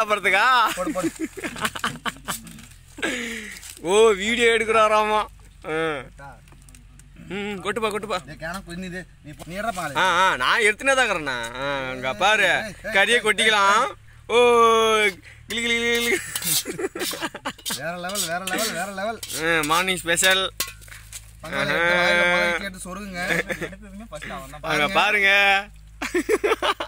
சாப்பிட்றதுக்கா ஓ video எடுக்கிறாராமா ம் கொட்டுப்பா கொட்டுப்பா ஆ ஆ நான் எடுத்துனே தாங்கிறேண்ணா அங்கே பாரு கறியை கொட்டிக்கலாம் ஓ கிளி கிளி கிளி level level level morning special பாருங்க